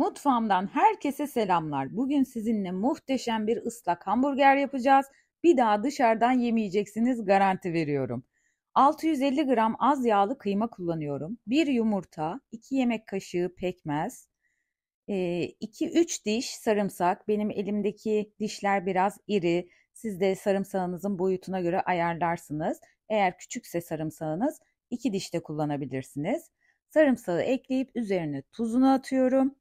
Mutfağımdan herkese selamlar. Bugün sizinle muhteşem bir ıslak hamburger yapacağız. Bir daha dışarıdan yemeyeceksiniz garanti veriyorum. 650 gram az yağlı kıyma kullanıyorum. 1 yumurta, 2 yemek kaşığı pekmez, 2-3 diş sarımsak. Benim elimdeki dişler biraz iri. Siz de sarımsağınızın boyutuna göre ayarlarsınız. Eğer küçükse sarımsağınız 2 diş de kullanabilirsiniz. Sarımsağı ekleyip üzerine tuzunu atıyorum.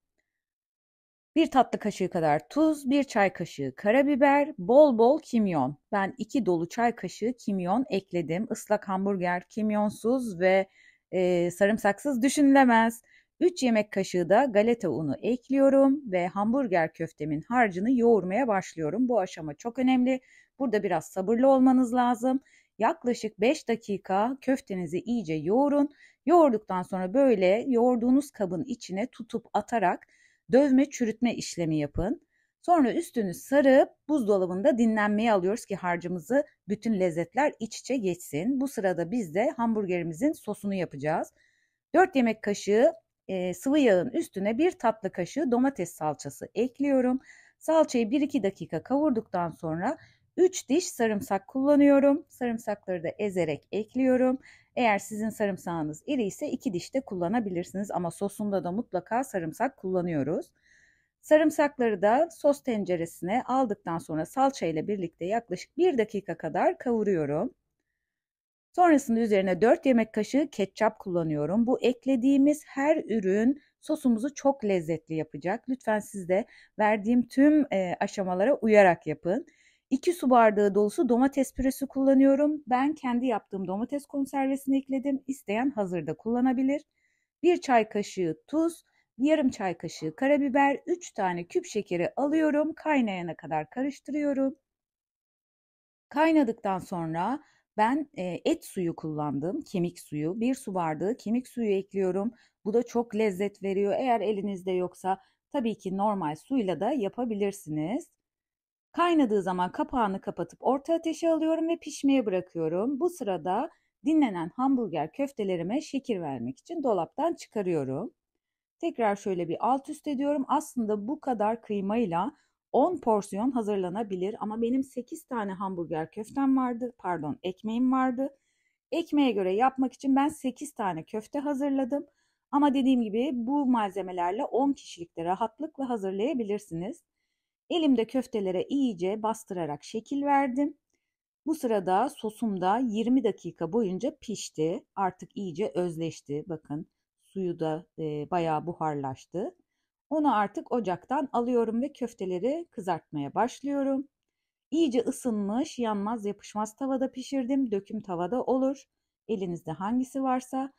1 tatlı kaşığı kadar tuz, 1 çay kaşığı karabiber, bol bol kimyon. Ben 2 dolu çay kaşığı kimyon ekledim. Islak hamburger kimyonsuz ve e, sarımsaksız düşünülemez. 3 yemek kaşığı da galeta unu ekliyorum ve hamburger köftemin harcını yoğurmaya başlıyorum. Bu aşama çok önemli. Burada biraz sabırlı olmanız lazım. Yaklaşık 5 dakika köftenizi iyice yoğurun. Yoğurduktan sonra böyle yoğurduğunuz kabın içine tutup atarak dövme çürütme işlemi yapın. Sonra üstünü sarıp buzdolabında dinlenmeye alıyoruz ki harcımızı bütün lezzetler iç içe geçsin. Bu sırada biz de hamburgerimizin sosunu yapacağız. 4 yemek kaşığı e, sıvı yağın üstüne 1 tatlı kaşığı domates salçası ekliyorum. Salçayı 1-2 dakika kavurduktan sonra 3 diş sarımsak kullanıyorum. Sarımsakları da ezerek ekliyorum. Eğer sizin sarımsağınız iri ise 2 diş de kullanabilirsiniz ama sosunda da mutlaka sarımsak kullanıyoruz. Sarımsakları da sos tenceresine aldıktan sonra salça ile birlikte yaklaşık 1 dakika kadar kavuruyorum. Sonrasında üzerine 4 yemek kaşığı ketçap kullanıyorum. Bu eklediğimiz her ürün sosumuzu çok lezzetli yapacak. Lütfen siz de verdiğim tüm aşamalara uyarak yapın. 2 su bardağı dolusu domates püresi kullanıyorum. Ben kendi yaptığım domates konservesini ekledim. İsteyen hazırda kullanabilir. 1 çay kaşığı tuz, yarım çay kaşığı karabiber, 3 tane küp şekeri alıyorum. Kaynayana kadar karıştırıyorum. Kaynadıktan sonra ben e, et suyu kullandım, kemik suyu. Bir su bardağı kemik suyu ekliyorum. Bu da çok lezzet veriyor. Eğer elinizde yoksa tabii ki normal suyla da yapabilirsiniz. Kaynadığı zaman kapağını kapatıp orta ateşe alıyorum ve pişmeye bırakıyorum. Bu sırada dinlenen hamburger köftelerime şekil vermek için dolaptan çıkarıyorum. Tekrar şöyle bir alt üst ediyorum. Aslında bu kadar kıymayla 10 porsiyon hazırlanabilir ama benim 8 tane hamburger köftem vardı. Pardon, ekmeğim vardı. Ekmeğe göre yapmak için ben 8 tane köfte hazırladım. Ama dediğim gibi bu malzemelerle 10 kişilikte rahatlıkla hazırlayabilirsiniz. Elimde köftelere iyice bastırarak şekil verdim. Bu sırada sosum da 20 dakika boyunca pişti. Artık iyice özleşti. Bakın suyu da e, bayağı buharlaştı. Onu artık ocaktan alıyorum ve köfteleri kızartmaya başlıyorum. İyice ısınmış, yanmaz yapışmaz tavada pişirdim. Döküm tavada olur. Elinizde hangisi varsa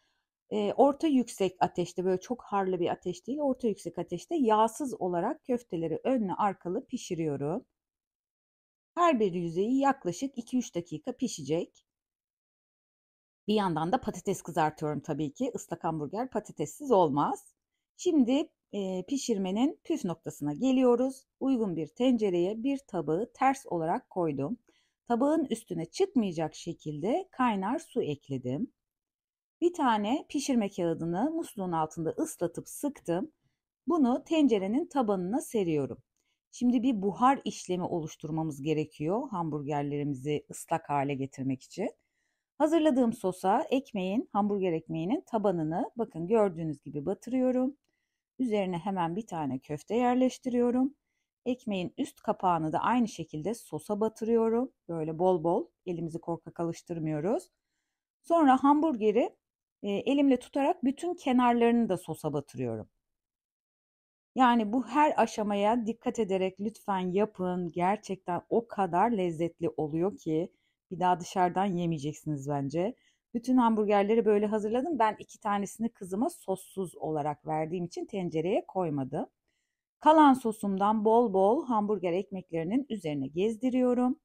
e, orta yüksek ateşte böyle çok harlı bir ateş değil orta yüksek ateşte yağsız olarak köfteleri önlü arkalı pişiriyorum. Her bir yüzeyi yaklaşık 2-3 dakika pişecek. Bir yandan da patates kızartıyorum tabii ki. ıslak hamburger patatessiz olmaz. Şimdi e, pişirmenin püf noktasına geliyoruz. Uygun bir tencereye bir tabağı ters olarak koydum. Tabağın üstüne çıkmayacak şekilde kaynar su ekledim. Bir tane pişirme kağıdını musluğun altında ıslatıp sıktım. Bunu tencerenin tabanına seriyorum. Şimdi bir buhar işlemi oluşturmamız gerekiyor hamburgerlerimizi ıslak hale getirmek için. Hazırladığım sosa ekmeğin, hamburger ekmeğinin tabanını bakın gördüğünüz gibi batırıyorum. Üzerine hemen bir tane köfte yerleştiriyorum. Ekmeğin üst kapağını da aynı şekilde sosa batırıyorum. Böyle bol bol elimizi korkak alıştırmıyoruz. Sonra hamburgeri e, elimle tutarak bütün kenarlarını da sosa batırıyorum. Yani bu her aşamaya dikkat ederek lütfen yapın. Gerçekten o kadar lezzetli oluyor ki bir daha dışarıdan yemeyeceksiniz bence. Bütün hamburgerleri böyle hazırladım. Ben iki tanesini kızıma sossuz olarak verdiğim için tencereye koymadı. Kalan sosumdan bol bol hamburger ekmeklerinin üzerine gezdiriyorum.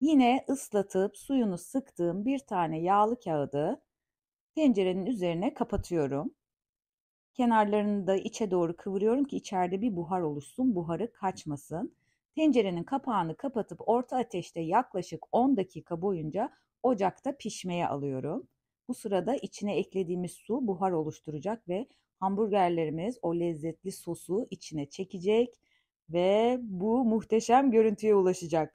Yine ıslatıp suyunu sıktığım bir tane yağlı kağıdı Tencerenin üzerine kapatıyorum. Kenarlarını da içe doğru kıvırıyorum ki içeride bir buhar oluşsun, buharı kaçmasın. Tencerenin kapağını kapatıp orta ateşte yaklaşık 10 dakika boyunca ocakta pişmeye alıyorum. Bu sırada içine eklediğimiz su buhar oluşturacak ve hamburgerlerimiz o lezzetli sosu içine çekecek ve bu muhteşem görüntüye ulaşacak.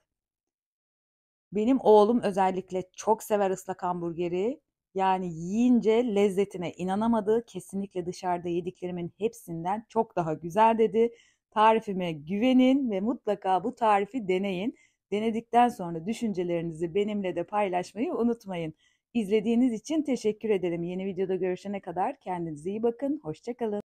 Benim oğlum özellikle çok sever ıslak hamburgeri. Yani yiyince lezzetine inanamadı. Kesinlikle dışarıda yediklerimin hepsinden çok daha güzel dedi. Tarifime güvenin ve mutlaka bu tarifi deneyin. Denedikten sonra düşüncelerinizi benimle de paylaşmayı unutmayın. İzlediğiniz için teşekkür ederim. Yeni videoda görüşene kadar kendinize iyi bakın. Hoşçakalın.